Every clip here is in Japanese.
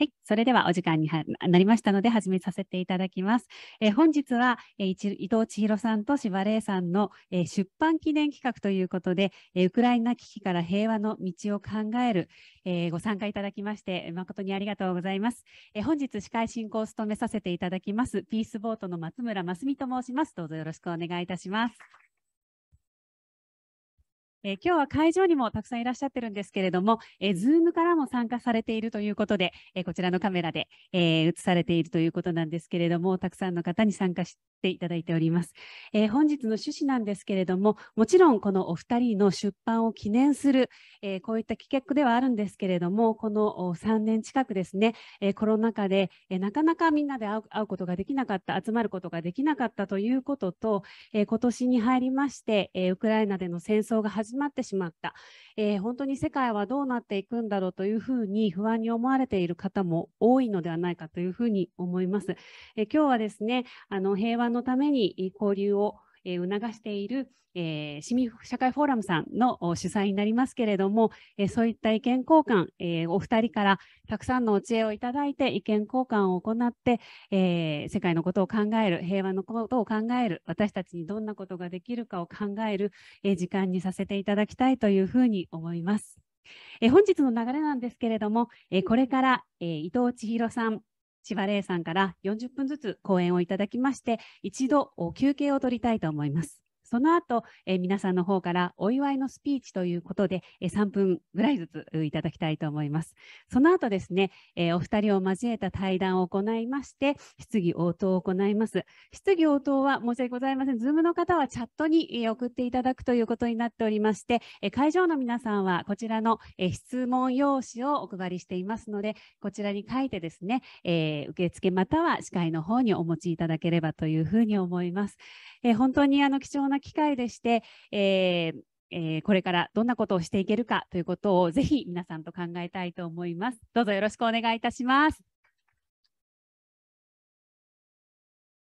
はい、それではお時間になりましたので始めさせていただきます。えー、本日は、えー、伊藤千尋さんと柴玲さんの、えー、出版記念企画ということで、えウクライナ危機から平和の道を考える、えご参加いただきまして誠にありがとうございます、え本日司会進行を務めさせていただきますピースボートの松村真澄と申します。どうぞよろしくお願いいたします。えー、今日は会場にもたくさんいらっしゃってるんですけれども、えー、Zoom からも参加されているということで、えー、こちらのカメラで、え映されているということなんですけれども、たくさんの方に参加していただいております。え本日の趣旨なんですけれども、もちろんこのお二人の出版を記念する、えこういった企画ではあるんですけれども、この3年近くですね、えコロナ禍で、えなかなかみんなで会うことができなかった、集まることができなかったということと、え今年に入りまして、えウクライナでの戦争が始ま始まってしまった、えー、本当に世界はどうなっていくんだろうというふうに不安に思われている方も多いのではないかというふうに思います。えー、今日はですねあの平和のために交流をえー、促している、えー、市民社会フォーラムさんの主催になりますけれども、えー、そういった意見交換、えお二人からたくさんのお知恵をいただいて意見交換を行って、え世界のことを考える平和のことを考える私たちにどんなことができるかを考える、え時間にさせていただきたいというふうに思います。え本日の流れなんですけれども、えこれから、え伊藤千尋さん千葉玲さんから40分ずつ講演をいただきまして、一度休憩を取りたいと思います。その後、えー、皆さんの方からお祝いのスピーチということで、えー、3分ぐらいずついただきたいと思います。その後ですね、えー、お二人を交えた対談を行いまして、質疑応答を行います。質疑応答は申し訳ございません。ズームの方はチャットに送っていただくということになっておりまして、え会場の皆さんはこちらの、え質問用紙をお配りしていますので、こちらに書いてですね、え受付または司会の方にお持ちいただければというふうに思います。え本当にあの貴重な機会でして、えーえー、これからどんなことをしていけるかということをぜひ皆さんと考えたいと思います。どうぞよろしくお願いいたします。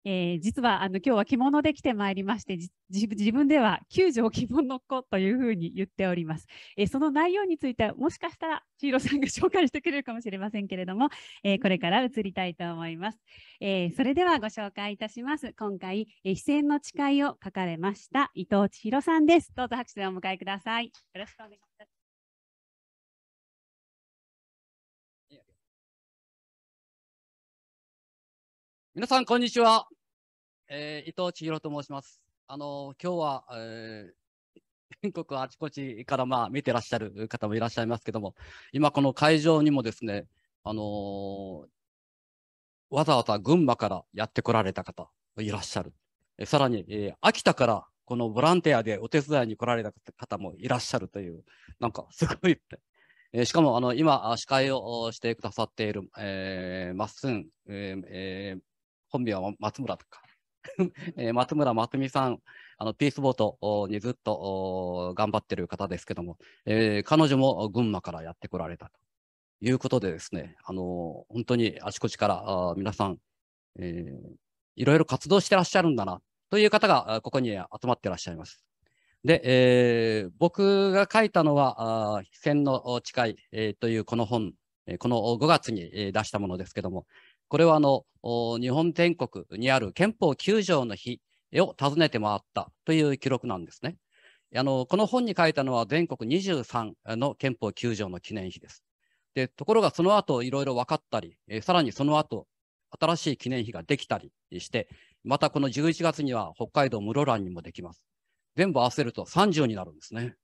えー、実はあの今日は着物で来てまいりまして自分では9条着物っ子というふうに言っております、えー、その内容についてはもしかしたら千尋さんが紹介してくれるかもしれませんけれども、えー、これから移りたいと思います、えそれではご紹介いたします今回「非戦の誓い」を書かれました伊藤千尋さんですどうぞ拍手でお迎えくださいよろしくお願いします皆さん、こんにちは。えー、伊藤千尋と申します。あの、今日は、えー、全国あちこちから、まあ、見てらっしゃる方もいらっしゃいますけども、今、この会場にもですね、あのー、わざわざ群馬からやってこられた方いらっしゃる。えさらに、え秋田からこのボランティアでお手伝いに来られた方もいらっしゃるという、なんかすごいって。えー、しかも、あの、今、司会をしてくださっている、えー、まっすん、ええー本名は松村とか、えー、松村松美さん、あのピースボートにずっと頑張ってる方ですけども、えー、彼女も群馬からやってこられたということでですね、あのー、本当にあちこちから皆さん、えー、いろいろ活動してらっしゃるんだなという方がここに集まってらっしゃいます。で、えー、僕が書いたのは、非戦の誓い、えー、というこの本、この5月に出したものですけども、これはあの日本全国にある憲法9条の日を訪ねて回ったという記録なんですね。あのこの本に書いたのは全国23の憲法9条の記念碑です。でところがその後いろいろ分かったり、えさらにその後新しい記念碑ができたりして、またこの11月には北海道室蘭にもできます。全部合わせると30になるんですね。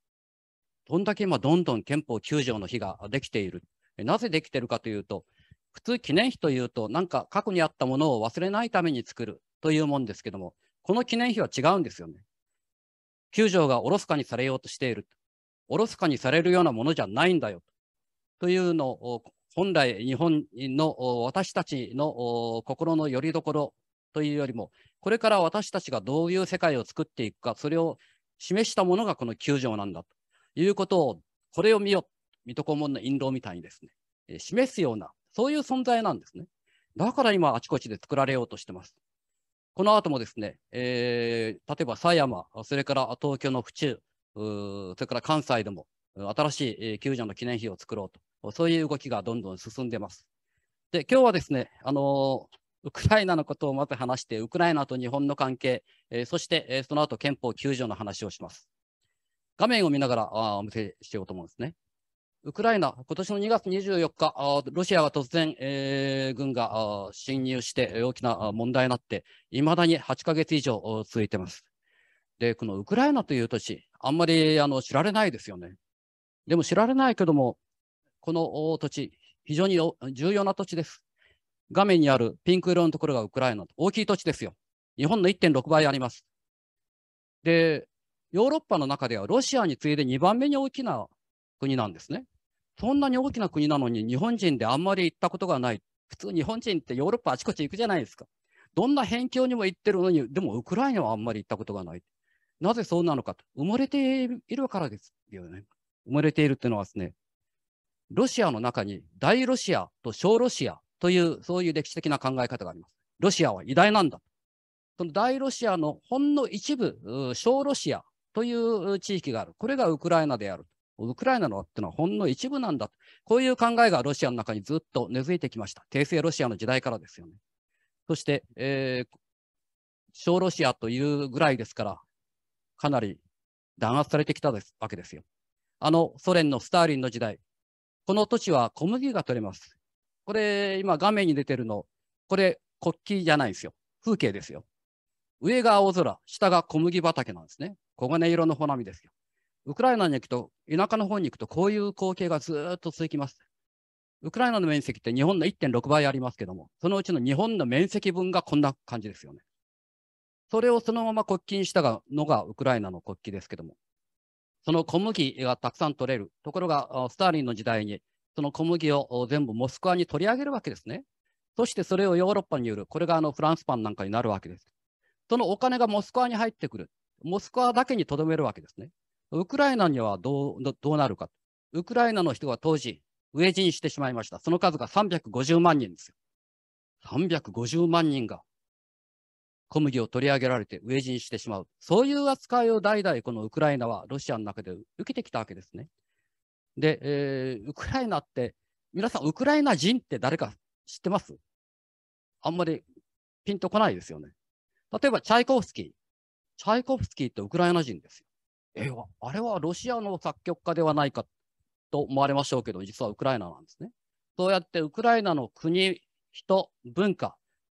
どんだけ今どんどん憲法9条の日ができている。なぜできているかというと、普通記念碑というと、なんか過去にあったものを忘れないために作るというもんですけども、この記念碑は違うんですよね。九条がおろすかにされようとしている。おろすかにされるようなものじゃないんだよ。というのを、本来日本の私たちの心の拠り所というよりも、これから私たちがどういう世界を作っていくか、それを示したものがこの九条なんだということを、これを見よ、水戸黄門の印籠みたいにですね、示すようなそういう存在なんですね。だから今、あちこちで作られようとしてます。この後もですね、えー、例えば狭山、それから東京の府中、それから関西でも新しい救助の記念碑を作ろうと、そういう動きがどんどん進んでます。で、今日はですね、あのウクライナのことをまず話して、ウクライナと日本の関係、えー、そして、えー、その後憲法9条の話をします。画面を見ながらあお見せしようと思うんですね。ウクライナ、今年の2月24日、ロシアが突然、えー、軍が侵入して大きな問題になって、いまだに8ヶ月以上続いてます。で、このウクライナという都市、あんまりあの知られないですよね。でも知られないけども、この土地、非常に重要な土地です。画面にあるピンク色のところがウクライナ、大きい土地ですよ。日本の1.6倍あります。で、ヨーロッパの中ではロシアに次いで2番目に大きな国なんですね。そんなに大きな国なのに日本人であんまり行ったことがない。普通日本人ってヨーロッパあちこち行くじゃないですか。どんな辺境にも行ってるのに、でもウクライナはあんまり行ったことがない。なぜそうなのかと。埋もれているからですよね。埋もれているっていうのはですね、ロシアの中に大ロシアと小ロシアという、そういう歴史的な考え方があります。ロシアは偉大なんだ。その大ロシアのほんの一部、小ロシアという地域がある。これがウクライナである。ウクライナのってのはほんの一部なんだ。こういう考えがロシアの中にずっと根付いてきました。帝政ロシアの時代からですよね。そして、えー、小ロシアというぐらいですから、かなり弾圧されてきたですわけですよ。あのソ連のスターリンの時代、この都市は小麦が取れます。これ、今画面に出てるの、これ国旗じゃないですよ。風景ですよ。上が青空、下が小麦畑なんですね。黄金色の花見ですよ。ウクライナに行くと、田舎の方に行くと、こういう光景がずっと続きます。ウクライナの面積って日本の1.6倍ありますけども、そのうちの日本の面積分がこんな感じですよね。それをそのまま国旗にしたのがウクライナの国旗ですけども、その小麦がたくさん取れる。ところが、スターリンの時代に、その小麦を全部モスクワに取り上げるわけですね。そしてそれをヨーロッパに売る。これがあのフランスパンなんかになるわけです。そのお金がモスクワに入ってくる。モスクワだけにとどめるわけですね。ウクライナにはどうどうなるか。ウクライナの人が当時、飢え死にしてしまいました。その数が350万人ですよ。350万人が小麦を取り上げられて飢え死にしてしまう。そういう扱いを代々このウクライナはロシアの中で受けてきたわけですね。で、えー、ウクライナって、皆さんウクライナ人って誰か知ってますあんまりピンとこないですよね。例えばチャイコフスキー。チャイコフスキーってウクライナ人ですよ。えあれはロシアの作曲家ではないかと思われましょうけど、実はウクライナなんですね。そうやってウクライナの国、人、文化、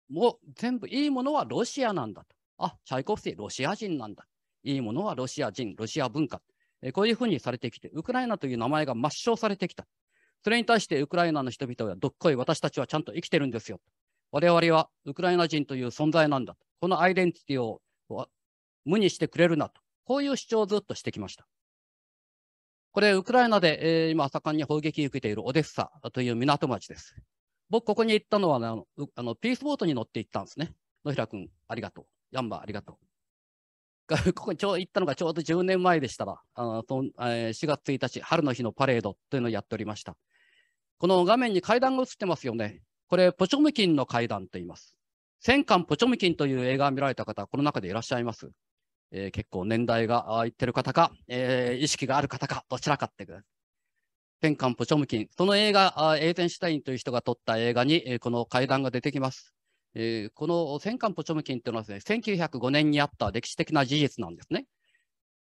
も全部いいものはロシアなんだと。あ、チャイコフスキー、ロシア人なんだ。いいものはロシア人、ロシア文化。えこういうふうにされてきて、ウクライナという名前が抹消されてきた。それに対してウクライナの人々はどっこい私たちはちゃんと生きてるんですよ。我々はウクライナ人という存在なんだ。このアイデンティティを無にしてくれるなと。こういう主張をずっとしてきました。これ、ウクライナで、えー、今、盛んに砲撃を受けているオデッサという港町です。僕、ここに行ったのは、ね、あのあのピースボートに乗って行ったんですね。野平君、ありがとう。ヤンバー、ありがとう。ここにちょ行ったのがちょうど10年前でしたら、あのそのえー、4月1日、春の日のパレードというのをやっておりました。この画面に階段が映ってますよね。これ、ポチョムキンの階段と言います。戦艦ポチョムキンという映画を見られた方、この中でいらっしゃいます。えー、結構年代がいってる方か、えー、意識がある方か、どちらかってください。ペンカンプ・チョムキン。その映画、エーゼンシュタインという人が撮った映画に、えー、この階段が出てきます。えー、このペンカンプ・チョムキンというのはですね、1905年にあった歴史的な事実なんですね。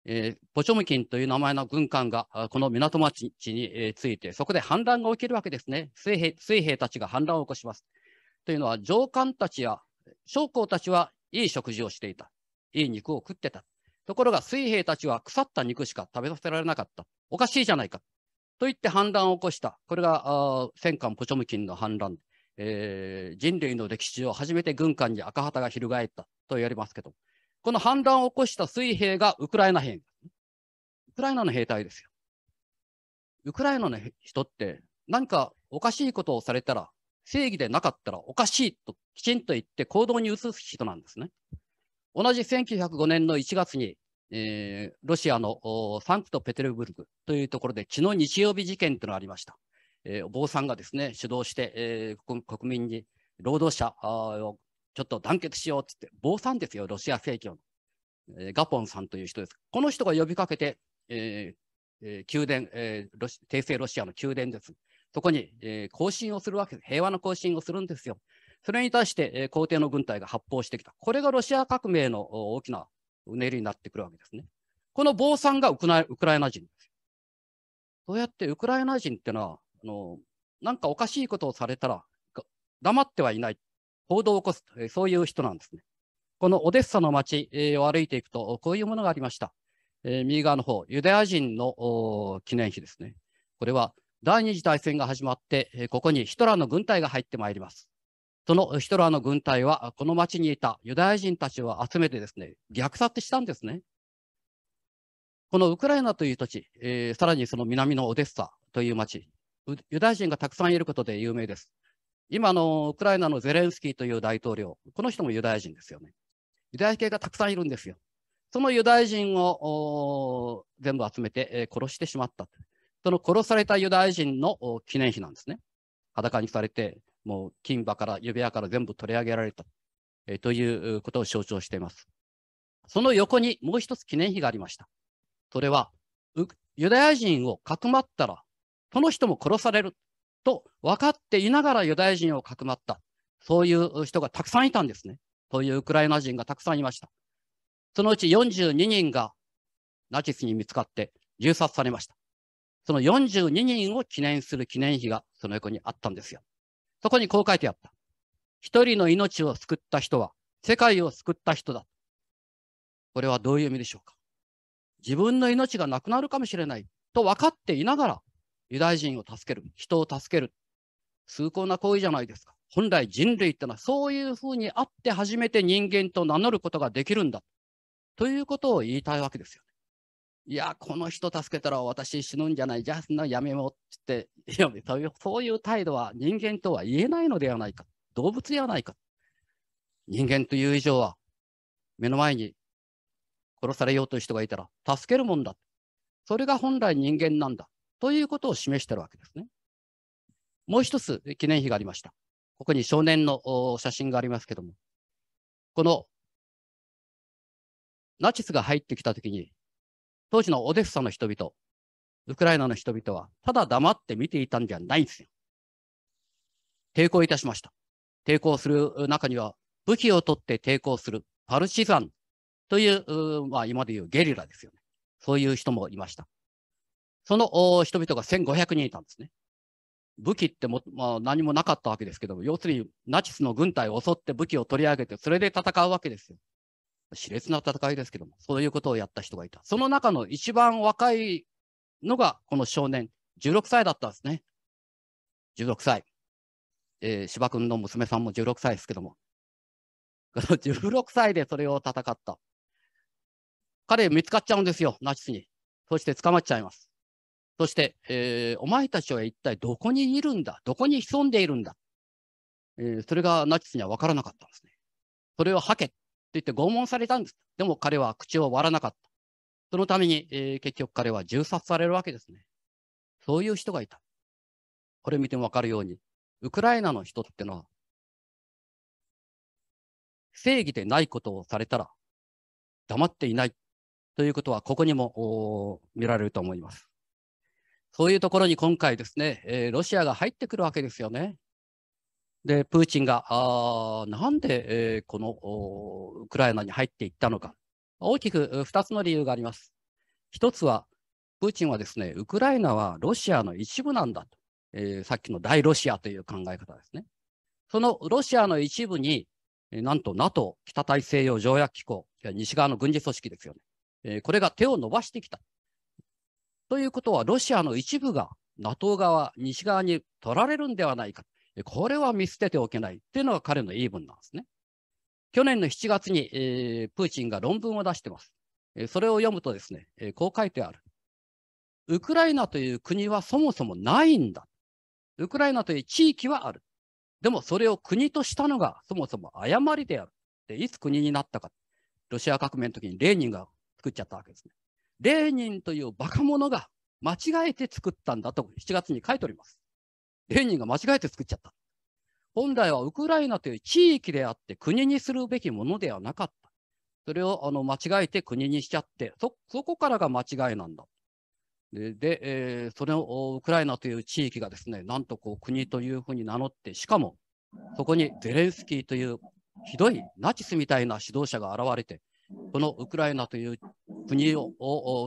えー、ポチョムキンという名前の軍艦がこの港町に、えー、ついて、そこで反乱が起きるわけですね。水兵水兵たちが反乱を起こします。というのは、上官たちや将校たちはいい食事をしていた。いい肉を食ってた。ところが水兵たちは腐った肉しか食べさせられなかった。おかしいじゃないか。と言って反乱を起こした。これが戦艦ポチョムキンの反乱、えー、人類の歴史上初めて軍艦に赤旗が翻ったと言われますけど、この反乱を起こした水兵がウクライナ兵。ウクライナの兵隊ですよ。ウクライナの人って何かおかしいことをされたら、正義でなかったらおかしいときちんと言って行動に移す人なんですね。同じ1905年の1月に、えー、ロシアのサンクトペテルブルクというところで、血の日曜日事件というのがありました。えー、お坊さんがですね、主導して、えー、国民に労働者をちょっと団結しようって言って、坊さんですよ、ロシア正教の、えー、ガポンさんという人です。この人が呼びかけて、えー、宮殿、えー、帝政ロシアの宮殿です。そこに、えー、行進をするわけです。平和の行進をするんですよ。それに対して皇帝の軍隊が発砲してきた。これがロシア革命の大きなうねりになってくるわけですね。この坊さんがウクライナ人です。そうやってウクライナ人ってのは、あのなんかおかしいことをされたら、黙ってはいない。報道を起こす。そういう人なんですね。このオデッサの街を歩いていくと、こういうものがありました。えー、右側の方、ユダヤ人の記念碑ですね。これは第二次大戦が始まって、ここにヒトラーの軍隊が入ってまいります。そのヒトラーの軍隊は、この町にいたユダヤ人たちを集めてですね、虐殺したんですね。このウクライナという土地、えー、さらにその南のオデッサという町、ユダヤ人がたくさんいることで有名です。今のウクライナのゼレンスキーという大統領、この人もユダヤ人ですよね。ユダヤ系がたくさんいるんですよ。そのユダヤ人を全部集めて、えー、殺してしまった。その殺されたユダヤ人の記念碑なんですね。裸にされて、もう金馬から指輪から全部取り上げられた、えー、ということを象徴しています。その横にもう一つ記念碑がありました。それは、ユダヤ人をかくまったら、その人も殺されると分かっていながらユダヤ人をかくまった。そういう人がたくさんいたんですね。そういうウクライナ人がたくさんいました。そのうち42人がナチスに見つかって銃殺されました。その42人を記念する記念碑がその横にあったんですよ。そこにこう書いてあった。一人の命を救った人は、世界を救った人だ。これはどういう意味でしょうか自分の命がなくなるかもしれないと分かっていながら、ユダヤ人を助ける、人を助ける。崇高な行為じゃないですか。本来人類ってのはそういうふうにあって初めて人間と名乗ることができるんだ。ということを言いたいわけですよね。いや、この人助けたら私死ぬんじゃない、じゃあやめようって言って、そういうそういう態度は人間とは言えないのではないか、動物ではないか。人間という以上は、目の前に殺されようという人がいたら助けるもんだ。それが本来人間なんだ。ということを示してるわけですね。もう一つ記念碑がありました。ここに少年の写真がありますけども、このナチスが入ってきたときに、当時のオデッサの人々、ウクライナの人々は、ただ黙って見ていたんじゃないんですよ。抵抗いたしました。抵抗する中には、武器を取って抵抗するパルチザンという、まあ、今でいうゲリラですよね。そういう人もいました。その人々が1500人いたんですね。武器っても、まあ、何もなかったわけですけども、要するにナチスの軍隊を襲って武器を取り上げて、それで戦うわけですよ。熾烈な戦いですけども、そういうことをやった人がいた。その中の一番若いのが、この少年、16歳だったんですね。16歳。えー、芝君の娘さんも16歳ですけども。16 歳でそれを戦った。彼、見つかっちゃうんですよ、ナチスに。そして捕まっちゃいます。そして、えー、お前たちは一体どこにいるんだどこに潜んでいるんだ、えー、それがナチスには分からなかったんですね。それを吐け言って拷問されたんです。でも彼は口を割らなかった。そのために、えー、結局彼は銃殺されるわけですね。そういう人がいた。これ見てもわかるように、ウクライナの人ってのは、正義でないことをされたら、黙っていないということは、ここにも見られると思います。そういうところに今回ですね、えー、ロシアが入ってくるわけですよね。で、プーチンが、あなんで、えー、このウクライナに入っていったのか。大きく2つの理由があります。1つは、プーチンはですね、ウクライナはロシアの一部なんだと。えー、さっきの大ロシアという考え方ですね。そのロシアの一部に、なんと NATO、北大西洋条約機構、西側の軍事組織ですよね。えー、これが手を伸ばしてきた。ということは、ロシアの一部が NATO 側、西側に取られるんではないか。これは見捨てておけないっていうのが彼の言い分なんですね。去年の7月に、えー、プーチンが論文を出してます。それを読むとですね、こう書いてある。ウクライナという国はそもそもないんだ。ウクライナという地域はある。でもそれを国としたのがそもそも誤りである。でいつ国になったか。ロシア革命の時にレーニンが作っちゃったわけですね。レーニンというバカ者が間違えて作ったんだと7月に書いております。レーニンが間違えて作っちゃった。本来はウクライナという地域であって国にするべきものではなかった。それをあの間違えて国にしちゃって、そ、そこからが間違いなんだ。で、でえー、それをウクライナという地域がですね、なんとこう国というふうに名乗って、しかもそこにゼレンスキーというひどいナチスみたいな指導者が現れて、このウクライナという国を、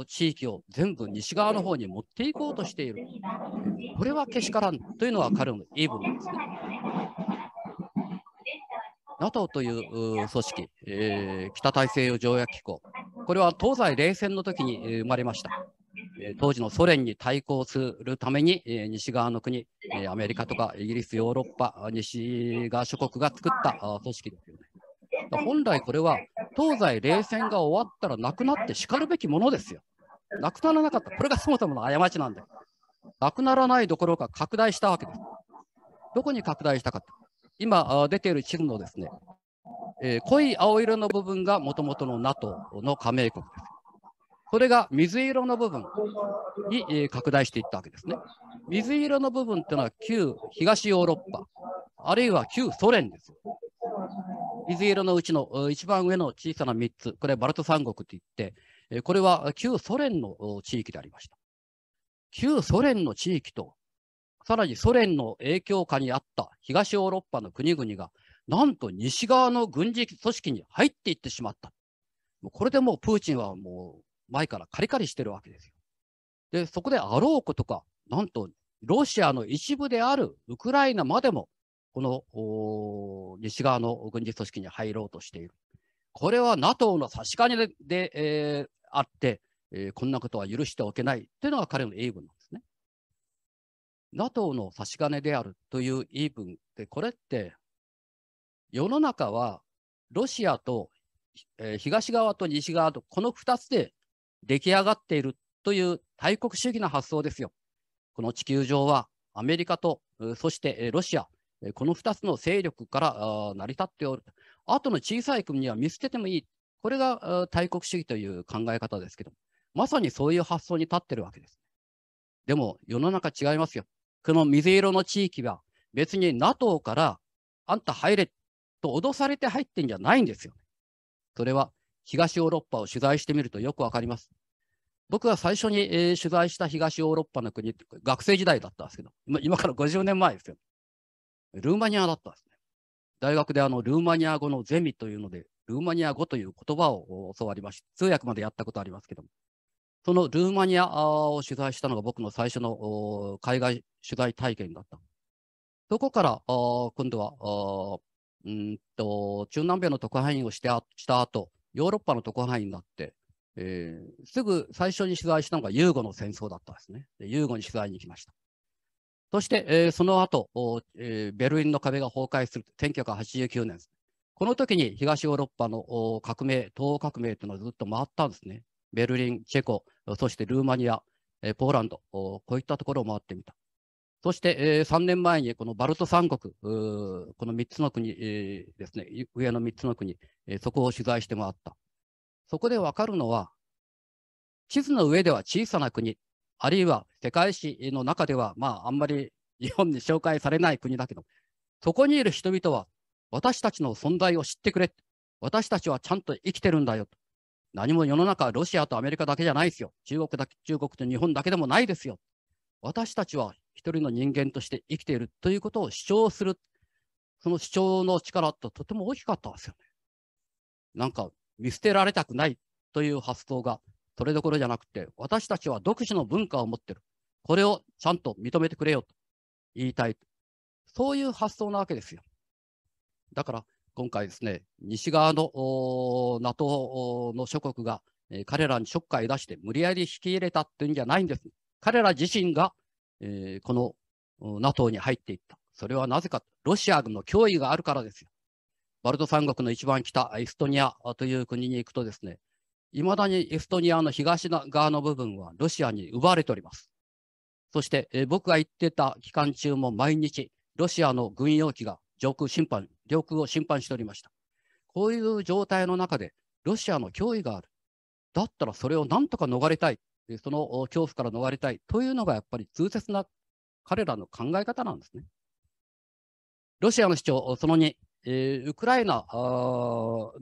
地域を全部西側の方に持っていこうとしている。これはけしからんというのは彼の言い分です、ね。NATO という組織、えー、北大西洋条約機構、これは東西冷戦の時に生まれました。当時のソ連に対抗するために、西側の国、アメリカとかイギリス、ヨーロッパ、西側諸国が作った組織ですよね。本来これは東西冷戦が終わったらなくなってしかるべきものですよ。なくならなかった。これがそもそもの過ちなんだよ。なくならないどころか拡大したわけです。どこに拡大したかと。今出ている地図のですね、えー、濃い青色の部分がもともとの NATO の加盟国です。それが水色の部分に、え拡大していったわけですね。水色の部分っていうのは旧東ヨーロッパ、あるいは旧ソ連ですよ。水色のうちの一番上の小さな3つ、これバルト三国といって、これは旧ソ連の地域でありました。旧ソ連の地域と、さらにソ連の影響下にあった東ヨーロッパの国々が、なんと西側の軍事組織に入っていってしまった。これでもうプーチンはもう前からカリカリしてるわけですよ。で、そこであろうことか、なんとロシアの一部であるウクライナまでもこの西側の軍事組織に入ろうとしている。これは NATO の差し金でで、えー、あって、えー、こんなことは許しておけないというのが彼の言い分なんですね。NATO の差し金であるという言い分って、これって世の中はロシアと、えー、東側と西側とこの2つで出来上がっているという大国主義の発想ですよ。この地球上はアメリカとそしてロシアこの2つの勢力から成り立っておる。あとの小さい国は見捨ててもいい。これが大国主義という考え方ですけど、まさにそういう発想に立ってるわけです。でも世の中違いますよ。この水色の地域は別に NATO からあんた入れと脅されて入ってんじゃないんですよ、ね。それは東ヨーロッパを取材してみるとよくわかります。僕が最初に、えー、取材した東ヨーロッパの国、学生時代だったんですけど、今から50年前ですよ。ルーマニアだったんですね。大学であのルーマニア語のゼミというので、ルーマニア語という言葉を教わりまし、通訳までやったことありますけども、そのルーマニアを取材したのが僕の最初の海外取材体験だった。そこから、今度は、うんと中南米の特派員をしてあした後、ヨーロッパの特派員になって、えー、すぐ最初に取材したのがユーゴの戦争だったんですね。でユーゴに取材に行きました。そして、えー、その後、えー、ベルリンの壁が崩壊する、1989年です。この時に東ヨーロッパの革命、東欧革命というのはずっと回ったんですね。ベルリン、チェコ、そしてルーマニア、えー、ポーランド、こういったところを回ってみた。そして、えー、3年前にこのバルト三国、この3つの国、えー、ですね、上の3つの国、えー、そこを取材して回った。そこでわかるのは、地図の上では小さな国、あるいは世界史の中では、まあ、あんまり日本に紹介されない国だけど、そこにいる人々は、私たちの存在を知ってくれ。私たちはちゃんと生きてるんだよ。何も世の中、ロシアとアメリカだけじゃないですよ。中国だけ、中国と日本だけでもないですよ。私たちは一人の人間として生きているということを主張する。その主張の力ってとても大きかったんですよね。なんか見捨てられたくないという発想がそれどころじゃなくて、私たちは独自の文化を持ってる。これをちゃんと認めてくれよと言いたい。そういう発想なわけですよ。だから、今回ですね、西側の NATO の諸国が、えー、彼らにちょっかい出して無理やり引き入れたっていうんじゃないんです。彼ら自身が、えー、この NATO に入っていった。それはなぜか、ロシア軍の脅威があるからですよ。バルト三国の一番北、エストニアという国に行くとですね、いまだにエストニアの東側の部分はロシアに奪われております。そして、え僕が言ってた期間中も毎日、ロシアの軍用機が上空侵犯、領空を侵犯しておりました。こういう状態の中で、ロシアの脅威がある。だったらそれをなんとか逃れたい。その恐怖から逃れたいというのがやっぱり痛切な彼らの考え方なんですね。ロシアの主張、その2、えウクライナの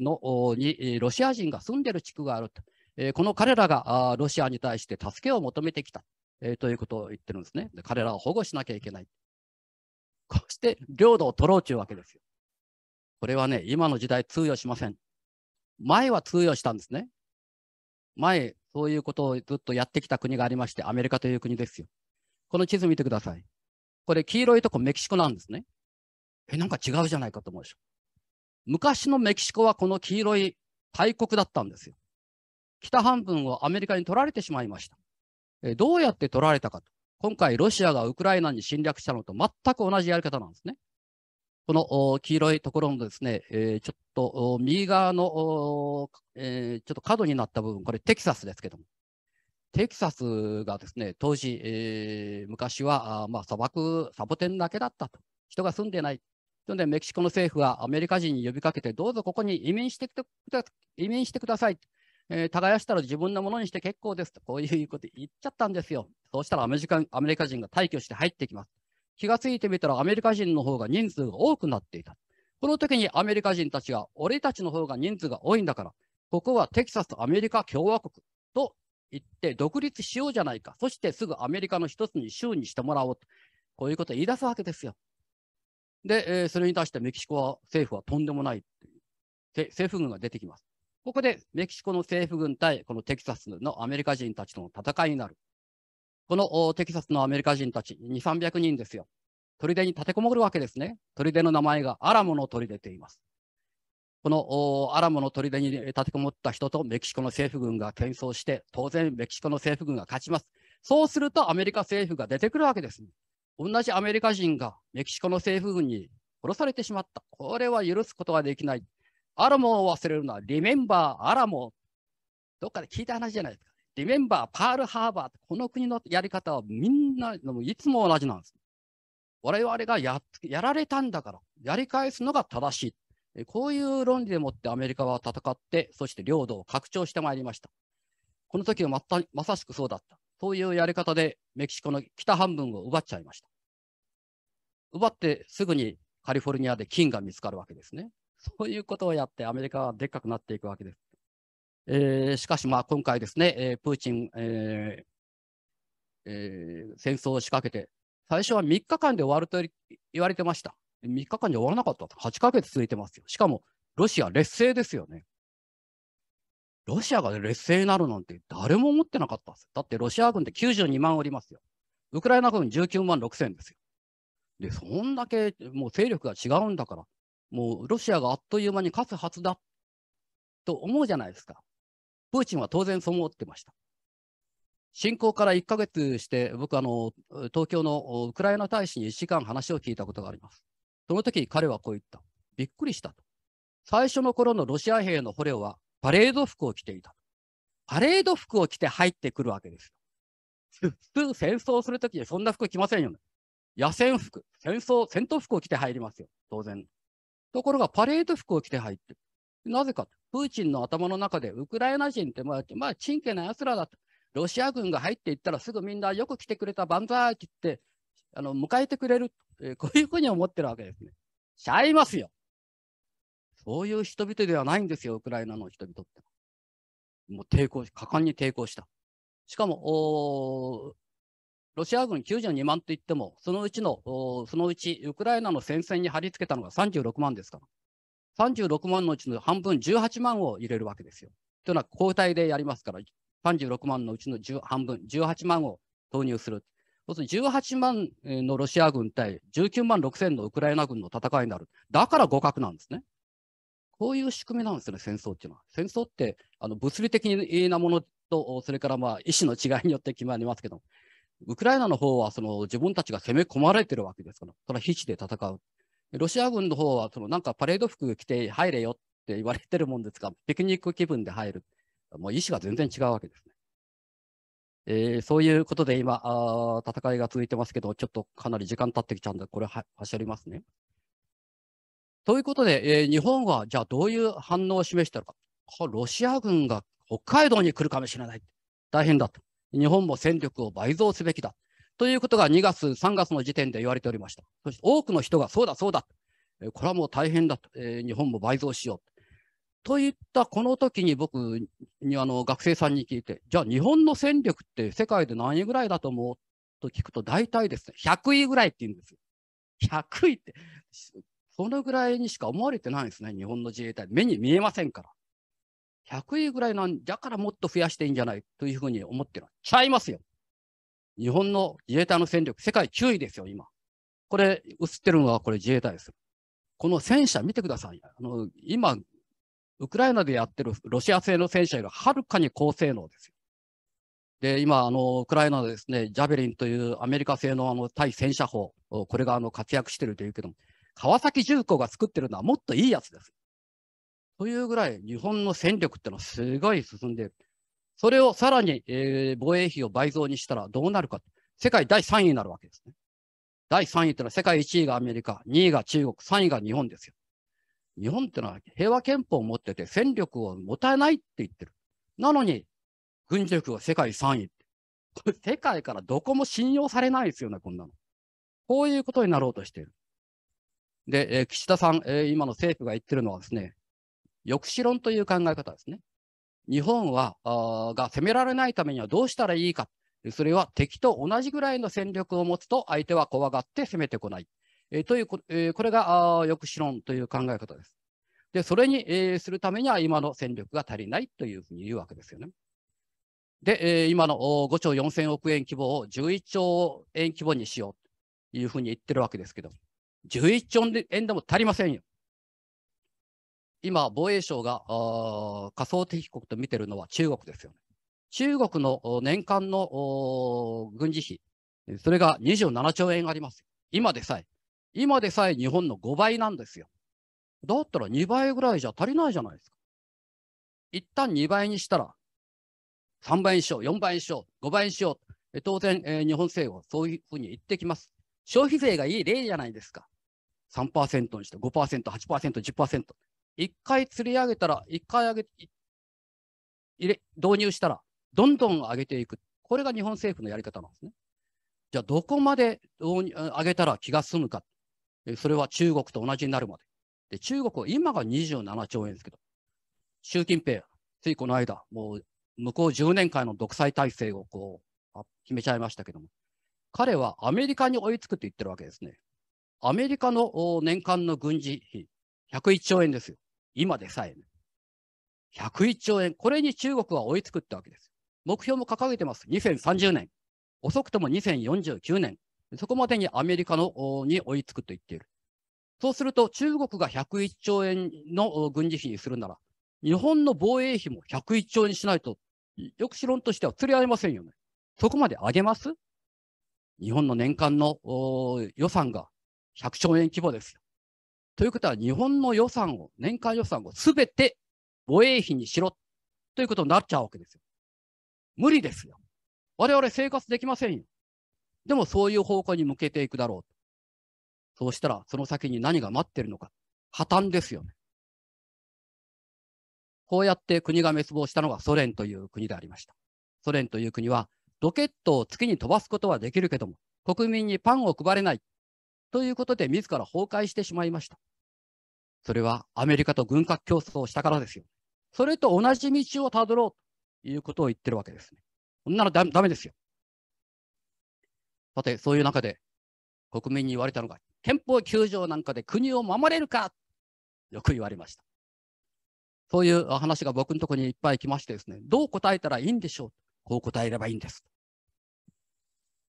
にロシア人が住んでいる地区があると、えこの彼らがロシアに対して助けを求めてきた、えということを言ってるんですねで。彼らを保護しなきゃいけない。こうして領土を取ろうというわけですよ。これはね、今の時代通用しません。前は通用したんですね。前、そういうことをずっとやってきた国がありまして、アメリカという国ですよ。この地図見てください。これ、黄色いとこメキシコなんですね。え、なんか違うじゃないかと思うでしょ。昔のメキシコはこの黄色い大国だったんですよ。北半分をアメリカに取られてしまいました。えどうやって取られたかと。今回ロシアがウクライナに侵略したのと全く同じやり方なんですね。この黄色いところのですね、えー、ちょっと右側の、えー、ちょっと角になった部分、これテキサスですけども。テキサスがですね、当時、えー、昔は、まあ、砂漠、サボテンだけだったと。人が住んでない。なので、メキシコの政府はアメリカ人に呼びかけて、どうぞここに移民してくだ移民してください。えー、耕したら自分のものにして結構ですと、こういうこと言っちゃったんですよ。そうしたらアメリカアメリカ人が退去して入ってきます。気がついてみたらアメリカ人の方が人数が多くなっていた。この時にアメリカ人たちが、俺たちの方が人数が多いんだから、ここはテキサスアメリカ共和国と言って独立しようじゃないか。そしてすぐアメリカの一つに州にしてもらおうと。こういうことを言い出すわけですよ。で、えー、それに対してメキシコは政府はとんでもない政府軍が出てきます。ここでメキシコの政府軍対このテキサスのアメリカ人たちとの戦いになる。このテキサスのアメリカ人たち、2、300人ですよ。砦に立てこもるわけですね。砦の名前がアラモの砦とています。このアラモの砦に立てこもった人とメキシコの政府軍が喧騒して、当然メキシコの政府軍が勝ちます。そうするとアメリカ政府が出てくるわけです、ね。同じアメリカ人がメキシコの政府軍に殺されてしまった。これは許すことができない。アラモを忘れるのは、リメンバーアラモ。どっかで聞いた話じゃないですか。リメンバーパールハーバー。この国のやり方はみんな、いつも同じなんです。我々がややられたんだから、やり返すのが正しい。こういう論理でもってアメリカは戦って、そして領土を拡張してまいりました。この時はまたまさしくそうだった。そういうやり方でメキシコの北半分を奪っちゃいました。奪ってすぐにカリフォルニアで金が見つかるわけですね。そういうことをやってアメリカはでっかくなっていくわけです。えー、しかし、まあ、今回ですね、えー、プーチン、えーえー、戦争を仕掛けて、最初は3日間で終わると言われてました。3日間で終わらなかった。8ヶ月続いてますよ。しかも、ロシア劣勢ですよね。ロシアが劣勢になるなんて誰も思ってなかったんです。だってロシア軍って92万おりますよ。ウクライナ軍19万6千ですよ。で、そんだけもう勢力が違うんだから、もうロシアがあっという間に勝つはずだと思うじゃないですか。プーチンは当然そう思ってました。侵攻から1ヶ月して、僕あの、東京のウクライナ大使に1時間話を聞いたことがあります。その時彼はこう言った。びっくりしたと。最初の頃のロシア兵の捕虜はパレード服を着ていた。パレード服を着て入ってくるわけですよ。普通、戦争するときにそんな服着ませんよね。野戦服、戦争、戦闘服を着て入りますよ。当然。ところが、パレード服を着て入ってる。なぜか、プーチンの頭の中で、ウクライナ人って、まあ、まあ、ちんな奴らだと。ロシア軍が入っていったらすぐみんなよく来てくれた万歳って言って、あの、迎えてくれる。えー、こういうふうに思ってるわけですね。しゃいますよ。そういう人々ではないんですよ、ウクライナの人々って。もう抵抗、果敢に抵抗した。しかも、ロシア軍92万といっても、そのうちの、そのうちウクライナの戦線に貼り付けたのが36万ですから、36万のうちの半分、18万を入れるわけですよ。というのは交代でやりますから、36万のうちの半分、18万を投入する。要するに、18万のロシア軍対19万6千のウクライナ軍の戦いになる。だから互角なんですね。そういう仕組みなんですよね、戦争っていうのは。戦争ってあの物理的なものと、それからまあ意思の違いによって決まりますけど、ウクライナの方はその自分たちが攻め込まれてるわけですから、それは必死で戦う。ロシア軍の方はそのなんかパレード服着て入れよって言われてるもんですが、ピクニック気分で入る。もう意思が全然違うわけですね。えー、そういうことで今あ、戦いが続いてますけど、ちょっとかなり時間経ってきちゃうんで、これは走りますね。ということで、えー、日本はじゃあどういう反応を示したのか。ロシア軍が北海道に来るかもしれない。大変だと。日本も戦力を倍増すべきだ。ということが2月、3月の時点で言われておりました。そして多くの人がそうだ、そうだ。これはもう大変だと。えー、日本も倍増しよう。といったこの時に僕にあの学生さんに聞いて、じゃあ日本の戦力って世界で何位ぐらいだと思うと聞くと大体ですね、100位ぐらいって言うんですよ。100位って、そのぐらいにしか思われてないんですね、日本の自衛隊。目に見えませんから。100位ぐらいなんだからもっと増やしていいんじゃないというふうに思ってるちゃいますよ。日本の自衛隊の戦力、世界9位ですよ、今。これ、映ってるのはこれ自衛隊です。この戦車見てください。あの今、ウクライナでやってるロシア製の戦車よりはるかに高性能ですよ。で、今、あの、ウクライナですね、ジャベリンというアメリカ製のあの対戦車砲、これがあの活躍してるというけども、川崎重工が作ってるのはもっといいやつです。というぐらい、日本の戦力ってのはすごい進んでいる。それをさらに、えー、防衛費を倍増にしたらどうなるか。世界第3位になるわけですね。第3位ってのは世界1位がアメリカ、2位が中国、3位が日本ですよ。日本ってのは平和憲法を持ってて戦力を持たないって言ってる。なのに、軍事力は世界3位。世界からどこも信用されないですよね、こんなの。こういうことになろうとしている。で、え岸田さん、え今の政府が言ってるのはですね、抑止論という考え方ですね。日本はあが攻められないためにはどうしたらいいか。それは敵と同じぐらいの戦力を持つと相手は怖がって攻めてこない。えというこ,、えこれがあ抑止論という考え方です。で、それに、えするためには今の戦力が足りないというふうに言うわけですよね。で、え今の5兆4000億円規模を11兆円規模にしようというふうに言ってるわけですけど、11兆円でも足りませんよ。今、防衛省が仮想敵国と見てるのは中国ですよね。中国の年間の軍事費、それが27兆円あります。今でさえ。今でさえ日本の5倍なんですよ。だったら2倍ぐらいじゃ足りないじゃないですか。一旦2倍にしたら、3倍にしよう、4倍にしよう、5倍にしよう。当然、え日本政府はそういうふうに言ってきます。消費税がいい例じゃないですか。3%にして5%、8%、10%。一回釣り上げたら、一回上げ入れ、導入したら、どんどん上げていく。これが日本政府のやり方なんですね。じゃあ、どこまで上げたら気が済むか。それは中国と同じになるまで。で中国は今が27兆円ですけど、習近平、ついこの間、もう向こう10年間の独裁体制をこう決めちゃいましたけども、彼はアメリカに追いつくって言ってるわけですね。アメリカの年間の軍事費、101兆円ですよ。今でさえ、ね。101兆円。これに中国は追いつくってわけです。目標も掲げてます。2030年。遅くとも2049年。そこまでにアメリカのに追いつくと言っている。そうすると、中国が101兆円の軍事費にするなら、日本の防衛費も101兆円にしないと、抑止論としては釣り合いませんよね。そこまで上げます日本の年間の予算が100兆円規模ですよ。ということは、日本の予算を、年間予算をすべて防衛費にしろということになっちゃうわけですよ。無理ですよ。我々生活できませんよ。でもそういう方向に向けていくだろう。そうしたら、その先に何が待ってるのか。破綻ですよね。こうやって国が滅亡したのがソ連という国でありました。ソ連という国は、ロケットを月に飛ばすことはできるけども、国民にパンを配れない。ということで自ら崩壊してしまいました。それはアメリカと軍拡競争をしたからですよ。それと同じ道をたどろうということを言ってるわけですね。そんなのだめですよ。さて、そういう中で国民に言われたのが、憲法9条なんかで国を守れるかよく言われました。そういう話が僕のところにいっぱい来ましてですね、どう答えたらいいんでしょうこう答えればいいんです。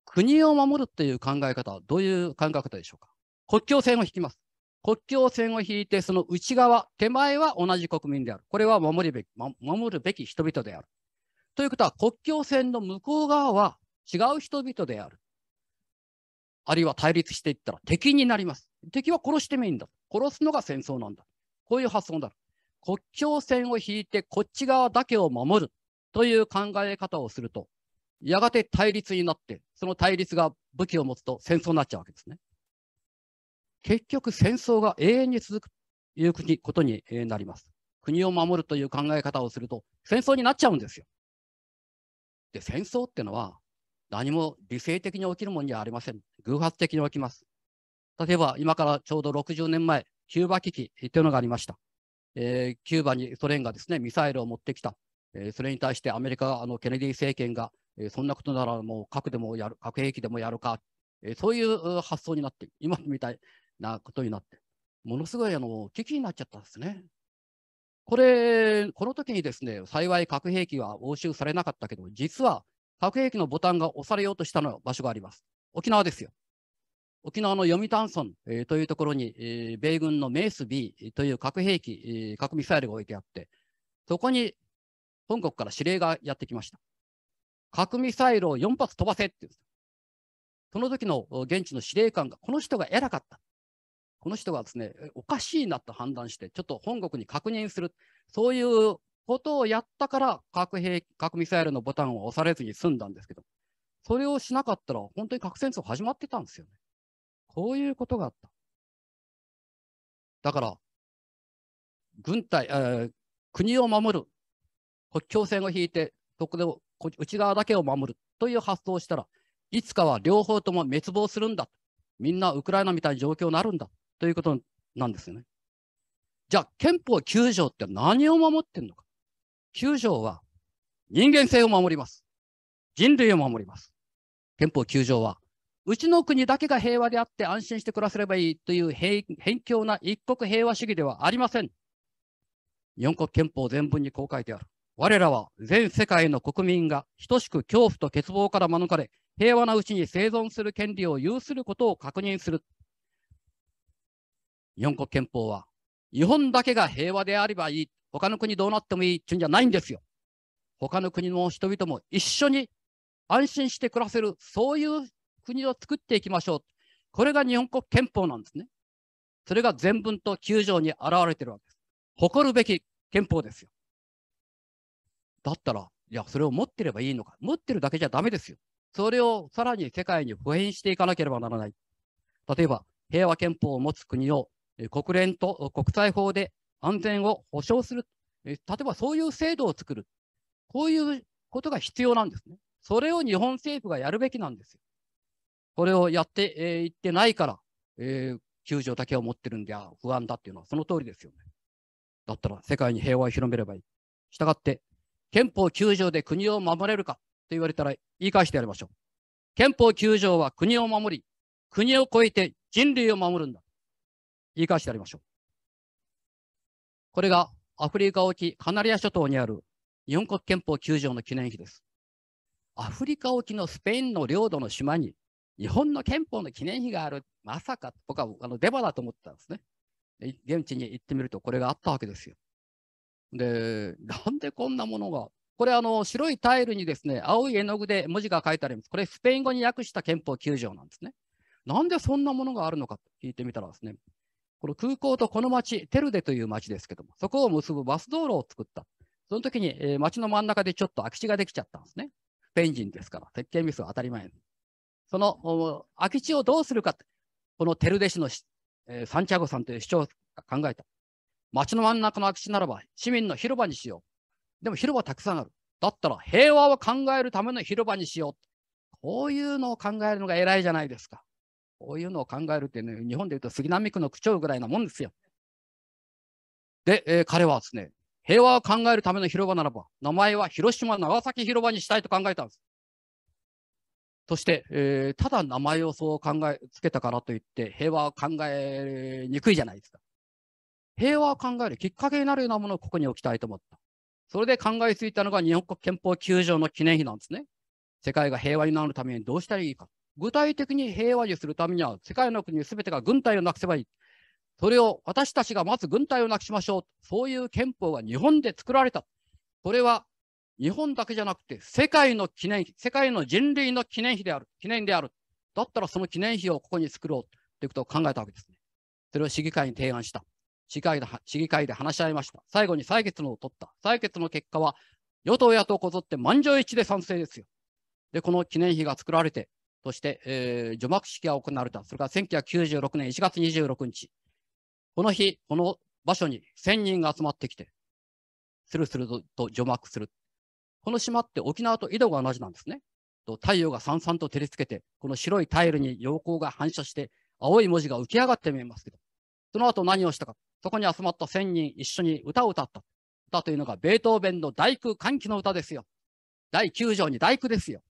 国を守るっていう考え方はどういう考え方でしょうか国境線を引きます。国境線を引いて、その内側、手前は同じ国民である。これは守るべき、守るべき人々である。ということは、国境線の向こう側は違う人々である。あるいは対立していったら敵になります。敵は殺してもいいんだ。殺すのが戦争なんだ。こういう発想になる。国境線を引いてこっち側だけを守るという考え方をすると、やがて対立になって、その対立が武器を持つと戦争になっちゃうわけですね。結局、戦争が永遠に続くということになります。国を守るという考え方をすると、戦争になっちゃうんですよ。で、戦争ってのは、何も理性的に起きるものじゃありません。偶発的に起きます。例えば、今からちょうど60年前、キューバ危機というのがありました。えー、キューバにソ連がですね、ミサイルを持ってきた。えー、それに対してアメリカ、あの、ケネディ政権がえそんなことならもう核でもやる、核兵器でもやるか、えそういう発想になって、今みたいなことになって、ものすごいあの危機になっちゃったんですね。これ、この時にですね、幸い核兵器は押収されなかったけど、実は核兵器のボタンが押されようとしたの場所があります。沖縄ですよ。沖縄の読谷村、えー、というところに、えー、米軍のメース B という核兵器、えー、核ミサイルが置いてあって、そこに本国から指令がやってきました。核ミサイルを4発飛ばせって言うんです。その時の現地の司令官が、この人が偉かった。この人がですね、おかしいなと判断して、ちょっと本国に確認する。そういうことをやったから核兵器、核ミサイルのボタンを押されずに済んだんですけど、それをしなかったら、本当に核戦争始まってたんですよね。こういうことがあった。だから、軍隊、えー、国を守る、国境線を引いて、そこで内側だけを守るという発想をしたら、いつかは両方とも滅亡するんだ。みんなウクライナみたいな状況になるんだということなんですよね。じゃあ、憲法9条って何を守ってんのか。9条は人間性を守ります。人類を守ります。憲法9条は、うちの国だけが平和であって安心して暮らせればいいという偏境な一国平和主義ではありません。日本国憲法全文にこう書いてある。我らは全世界の国民が等しく恐怖と欠乏から免れ、平和なうちに生存する権利を有することを確認する。日本国憲法は、日本だけが平和であればいい、他の国どうなってもいいっていうんじゃないんですよ。他の国の人々も一緒に安心して暮らせる、そういう国を作っていきましょう。これが日本国憲法なんですね。それが全文と9条に表れているわけです。誇るべき憲法ですよ。だったら、いや、それを持ってればいいのか。持ってるだけじゃダメですよ。それをさらに世界に普遍していかなければならない。例えば、平和憲法を持つ国を国連と国際法で安全を保障する。例えばそういう制度を作る。こういうことが必要なんですね。それを日本政府がやるべきなんですよ。これをやってい、えってないから、え救助だけを持ってるんでは不安だっていうのはその通りですよね。だったら世界に平和を広めればいい。したがって、憲法9条で国を守れるかと言われたら言い返してやりましょう。憲法9条は国を守り、国を越えて人類を守るんだ。言い返してやりましょう。これがアフリカ沖カナリア諸島にある日本国憲法9条の記念碑です。アフリカ沖のスペインの領土の島に日本の憲法の記念碑がある。まさか、僕はあのデバだと思ってたんですね。現地に行ってみるとこれがあったわけですよ。で、なんでこんなものがこれあの、白いタイルにですね、青い絵の具で文字が書いてあります。これ、スペイン語に訳した憲法9条なんですね。なんでそんなものがあるのかと聞いてみたらですね、この空港とこの町、テルデという町ですけども、そこを結ぶバス道路を作った。その時に、えー、町の真ん中でちょっと空き地ができちゃったんですね。スペイン人ですから、設計ミスは当たり前です。その空き地をどうするか、このテルデ市の、えー、サンチャゴさんという市長が考えた。街の真ん中の空き地ならば市民の広場にしよう。でも広場たくさんある。だったら平和を考えるための広場にしよう。こういうのを考えるのが偉いじゃないですか。こういうのを考えるっていうのは日本でいうと杉並区の区長ぐらいなもんですよ。で、えー、彼はですね、平和を考えるための広場ならば、名前は広島長崎広場にしたいと考えたんです。そして、えー、ただ名前をそう考え、つけたからといって、平和を考えにくいじゃないですか。平和を考えるきっかけになるようなものをここに置きたいと思った。それで考えついたのが日本国憲法9条の記念碑なんですね。世界が平和になるためにどうしたらいいか。具体的に平和にするためには、世界の国すべてが軍隊をなくせばいい。それを私たちがまず軍隊をなくしましょう。そういう憲法が日本で作られた。これは日本だけじゃなくて、世界の記念碑、世界の人類の記念碑である、記念である。だったらその記念碑をここに作ろうということを考えたわけですね。それを市議会に提案した。市議会で市議会で話し合いました。最後に採決のを取った。採決の結果は、与党野党こぞって満場一致で賛成ですよ。で、この記念碑が作られて、そして、えー、除幕式が行われた。それから1996年1月26日。この日、この場所に1000人が集まってきて、スルスルと除幕する。この島って沖縄と井戸が同じなんですね。太陽がさんさんと照りつけて、この白いタイルに陽光が反射して、青い文字が浮き上がって見えますけど、その後何をしたか。そこに集まった1000人一緒に歌を歌った。歌というのがベートーベンの大工歓喜の歌ですよ。第9条に大工ですよ。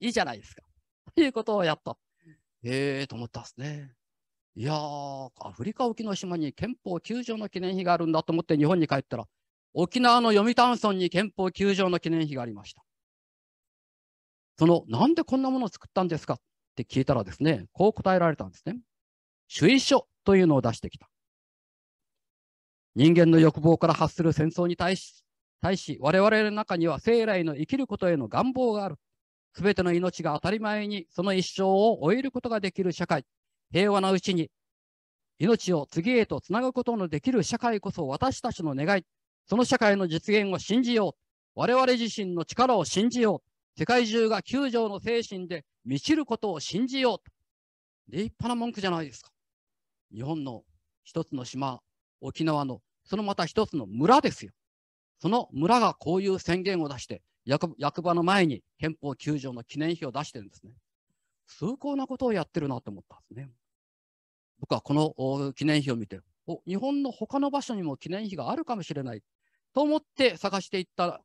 いいじゃないですか。ということをやった。ええー、と思ったんですね。いやー、アフリカ沖の島に憲法9条の記念碑があるんだと思って日本に帰ったら、沖縄の読谷村に憲法9条の記念碑がありました。その、なんでこんなものを作ったんですかって聞いたらですね、こう答えられたんですね。主意書というのを出してきた。人間の欲望から発する戦争に対し、対し我々の中には生来の生きることへの願望がある。すべての命が当たり前にその一生を終えることができる社会、平和なうちに命を次へとつなぐことのできる社会こそ私たちの願い、その社会の実現を信じよう。我々自身の力を信じよう。世界中が救助の精神で満ちることを信じよう。立派な文句じゃないですか。日本の一つの島、沖縄の、そのまた一つの村ですよ。その村がこういう宣言を出して、役場の前に憲法9条の記念碑を出してるんですね。崇高なことをやってるなと思ったんですね。僕はこの記念碑を見て、お日本の他の場所にも記念碑があるかもしれないと思って探していった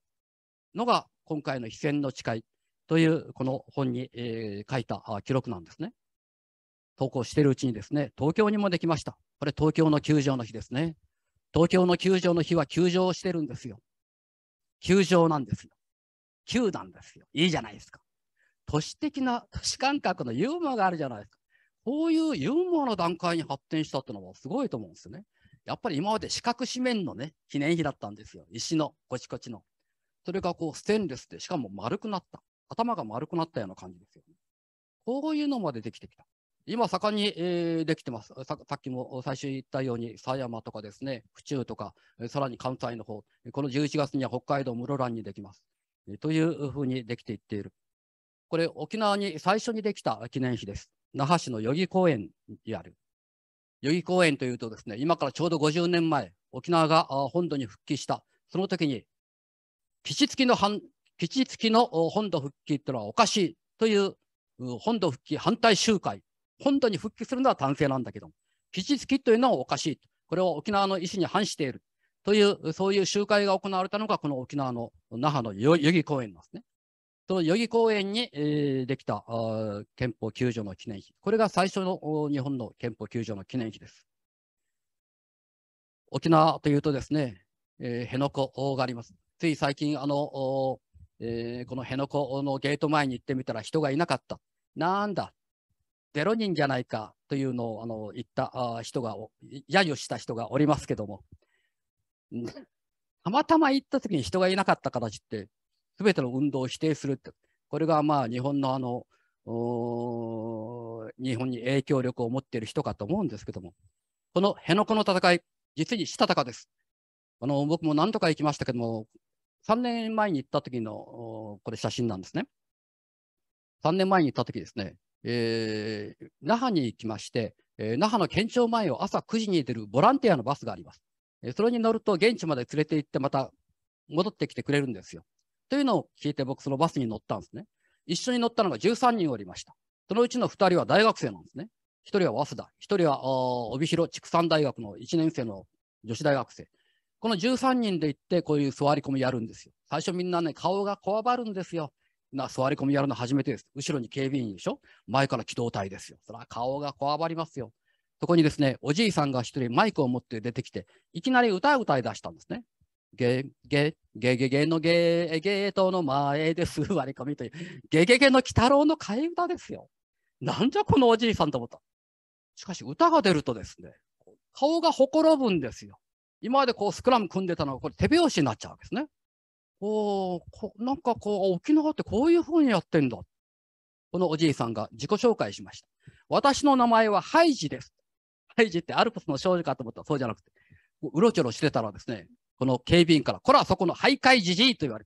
のが、今回の非戦の誓いというこの本に、えー、書いた記録なんですね。投稿しているうちにですね、東京にもできました。これ東京の球場の日ですね。東京の球場の日は球場をしてるんですよ。球場なんですよ。球団ですよ。いいじゃないですか。都市的な、都市感覚のユーモアがあるじゃないですか。こういうユーモアの段階に発展したってのはすごいと思うんですよね。やっぱり今まで四角四面のね、記念碑だったんですよ。石の、こちこちの。それがこう、ステンレスで、しかも丸くなった。頭が丸くなったような感じですよね。こういうのまでできてきた。今、盛んに、えー、できてますさ。さっきも最初言ったように、狭山とかですね、府中とか、さらに関西の方、この11月には北海道室蘭にできます。というふうにできていっている。これ、沖縄に最初にできた記念碑です。那覇市の代々木公園にある。代々木公園というとですね、今からちょうど50年前、沖縄が本土に復帰した、その時に、基地付きの基地付きの本土復帰ていうのはおかしいという本土復帰反対集会本土に復帰するのは男性なんだけど、地付きというのはおかしい。これは沖縄の意思に反している。という、そういう集会が行われたのが、この沖縄の那覇の代々木公園なんですね。その代々木公園に、えー、できた憲法9条の記念碑。これが最初の日本の憲法9条の記念碑です。沖縄というとですね、えー、辺野古があります。つい最近、あの、えー、この辺野古のゲート前に行ってみたら人がいなかった。なんだ、0人じゃないかというのをあの言った人が、揶揄した人がおりますけども、たまたま行った時に人がいなかった形って、すべての運動を否定するって、これがまあ日本のあの、日本に影響力を持っている人かと思うんですけども、この辺野古の戦い、実にしたたかです。あの僕も何とか行きましたけども、3年前に行った時のこれ写真なんですね。3年前に行った時ですね、えー、那覇に行きまして、えー、那覇の県庁前を朝9時に出るボランティアのバスがあります。えそれに乗ると現地まで連れて行ってまた戻ってきてくれるんですよ。というのを聞いて僕そのバスに乗ったんですね。一緒に乗ったのが13人おりました。そのうちの2人は大学生なんですね。1人は早稲田、1人は帯広畜産大学の1年生の女子大学生。この13人で行ってこういう座り込みやるんですよ。最初みんなね、顔がこわばるんですよ。な座り込みやるの初めてです。後ろに警備員でしょ前から機動隊ですよ。そら顔がこわばりますよ。そこにですね、おじいさんが一人マイクを持って出てきて、いきなり歌を歌い出したんですね。ゲゲゲゲゲのゲゲートの前です割り込みという、ゲゲゲの鬼太郎の替え歌ですよ。なんじゃこのおじいさんと思った。しかし歌が出るとですね、顔がほころぶんですよ。今までこうスクラム組んでたのがこれ手拍子になっちゃうわけですね。おこなんかこう、沖縄ってこういうふうにやってんだ。このおじいさんが自己紹介しました。私の名前はハイジです。ハイジってアルプスの少女かと思ったらそうじゃなくて、うろちょろしてたらですね、この警備員から、こら、そこの徘徊じじいと言われ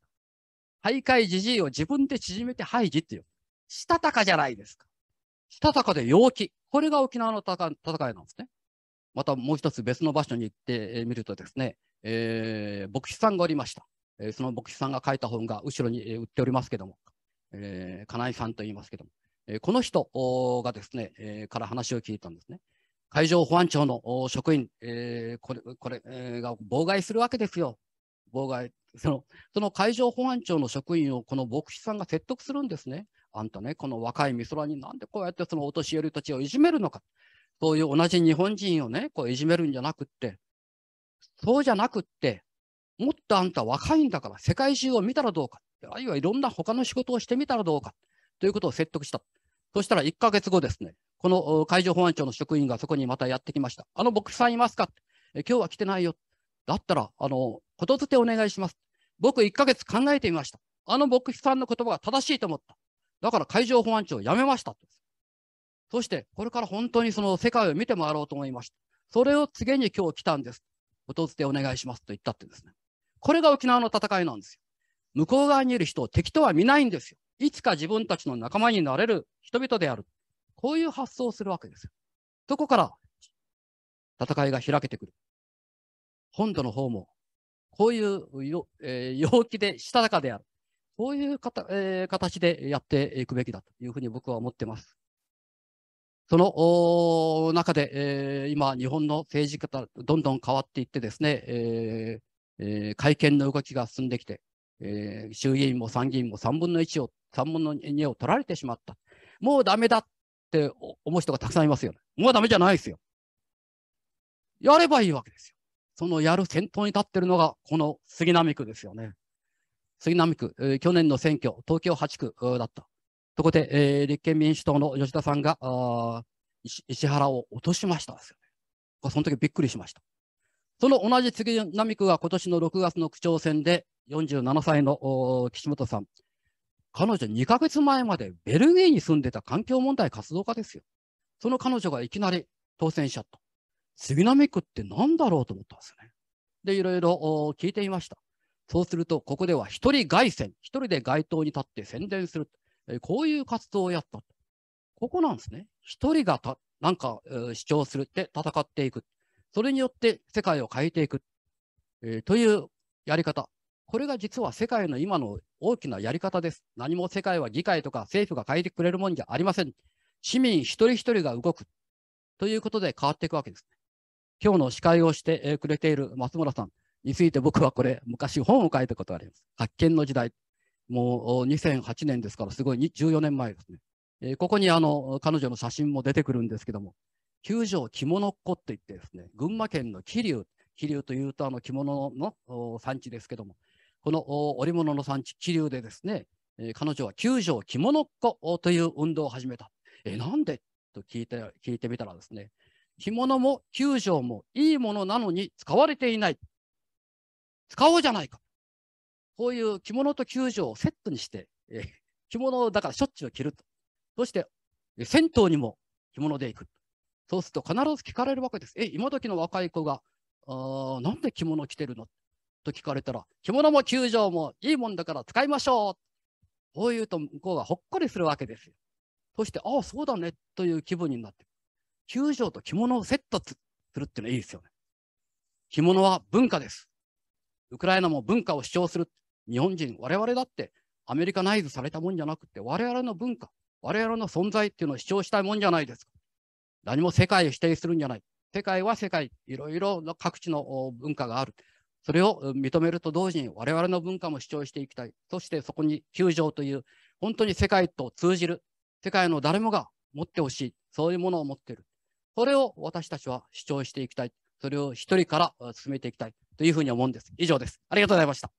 た。徘徊じじいを自分で縮めてハイジって言う。したたかじゃないですか。したたかで陽気。これが沖縄の戦いなんですね。またもう一つ別の場所に行ってみるとですね、えー、牧師さんがおりました。えその牧師さんが書いた本が後ろに、え売っておりますけども、えー、金井さんと言いますけども、えこの人がですね、えから話を聞いたんですね。海上保安庁の職員、えー、これこれ、えー、が妨害するわけですよ。妨害その。その海上保安庁の職員をこの牧師さんが説得するんですね。あんたね、この若い美空になんでこうやってそのお年寄りたちをいじめるのか。そういう同じ日本人をね、こういじめるんじゃなくって、そうじゃなくって、もっとあんた若いんだから世界中を見たらどうか、あるいはいろんな他の仕事をしてみたらどうかということを説得した。そしたら1ヶ月後ですね、この海上保安庁の職員がそこにまたやってきました。あの牧師さんいますかえ今日は来てないよ。だったら、あの、ことづてお願いします。僕1ヶ月考えてみました。あの牧師さんの言葉が正しいと思った。だから海上保安庁を辞めました。そして、これから本当にその世界を見て回ろうと思いました。それを告げに今日来たんです。ことづてお願いしますと言ったってですね。これが沖縄の戦いなんですよ。向こう側にいる人を敵とは見ないんですよ。いつか自分たちの仲間になれる人々である。こういう発想をするわけですよ。どこから戦いが開けてくる。本土の方も、こういうよ、えー、陽気でしたたかである。こういうかた、えー、形でやっていくべきだというふうに僕は思ってます。その中で、えー、今、日本の政治家がどんどん変わっていってですね、えー、えー、会見の動きが進んできて、えー、衆議院も参議院も3分の1を、3分の2を取られてしまった。もうだめだって思う人がたくさんいますよね。もうだめじゃないですよ。やればいいわけですよ。そのやる先頭に立ってるのが、この杉並区ですよね。杉並区、えー、去年の選挙、東京8区だった。そこで、えー、立憲民主党の吉田さんが石原を落としましたその時びっくりしました。その同じ杉並区が今年の6月の区長選で47歳の岸本さん、彼女2ヶ月前までベルギーに住んでた環境問題活動家ですよ。その彼女がいきなり当選しちゃった。杉並区って何だろうと思ったんですよね。で、いろいろ聞いてみました。そうすると、ここでは一人外線、一人で街頭に立って宣伝する。こういう活動をやった。ここなんですね。一人がたなんか、主張するって戦っていく。それによって世界を変えていく、えー、というやり方。これが実は世界の今の大きなやり方です。何も世界は議会とか政府が変えてくれるもんじゃありません。市民一人一人が動くということで変わっていくわけです。今日の司会をしてくれている松村さんについて僕はこれ昔本を書いたことがあります。発見の時代。もう2008年ですからすごい14年前ですね。ここにあの彼女の写真も出てくるんですけども、九条着物っ子って言ってですね、群馬県の桐生、桐生というとあの着物の産地ですけども、この織物の産地、桐生でですね、えー、彼女は九条着物っ子という運動を始めた。えなんでと聞いて聞いてみたらですね、着物も九条もいいものなのに使われていない。使おうじゃないか。こういう着物と九条をセットにして、えー、着物をだからしょっちゅう着ると。そして、銭湯にも着物で行く。そうすると必ず聞かれるわけです。え、今時の若い子が、あなんで着物着てるのと聞かれたら、着物も球場もいいもんだから使いましょう。こう言うと向こうがほっこりするわけですよ。そして、ああ、そうだねという気分になって、球場と着物をセットするっていうのはいいですよね。着物は文化です。ウクライナも文化を主張する。日本人、我々だってアメリカナイズされたもんじゃなくて、我々の文化、我々の存在っていうのを主張したいもんじゃないですか。何も世界を否定するんじゃない。世界は世界、いろいろの各地の文化がある。それを認めると同時に我々の文化も主張していきたい。そしてそこに球場という本当に世界と通じる、世界の誰もが持ってほしい、そういうものを持っている。それを私たちは主張していきたい。それを一人から進めていきたいというふうに思うんです。以上です。ありがとうございました。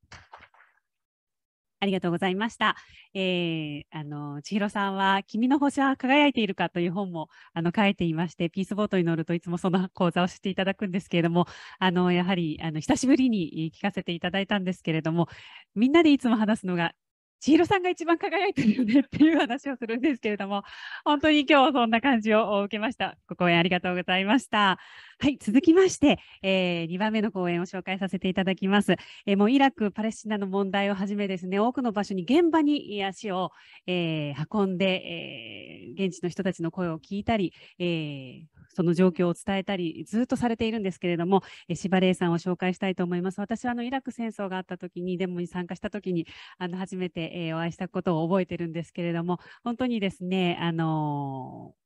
ありがとうございました。えー、あの千尋さんは「君の星は輝いているか」という本もあの書いていましてピースボートに乗るといつもその講座をしていただくんですけれどもあのやはりあの久しぶりに聞かせていただいたんですけれどもみんなでいつも話すのが千尋さんが一番輝いてるよねっていう話をするんですけれども、本当に今日はそんな感じを受けました。ご講演ありがとうございました。はい、続きまして、えー、2番目の講演を紹介させていただきます。えー、もうイラク、パレスチナの問題をはじめですね、多くの場所に現場に足を、えー、運んで、え現地の人たちの声を聞いたり、えその状況を伝えたりずっとされているんですけれども、えー、シバさんを紹介したいと思います私はあのイラク戦争があった時にデモに参加した時にあの初めて、えー、お会いしたことを覚えてるんですけれども本当にですねあのー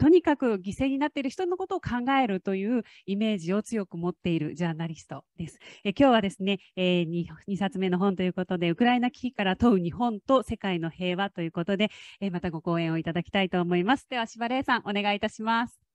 とにかく犠牲になっている人のことを考えるというイメージを強く持っているジャーナリストです。え今日はですね、えー2、2冊目の本ということで、ウクライナ危機から問う日本と世界の平和ということで、えまたご講演をいただきたいと思います。では、柴玲さん、お願いいたします。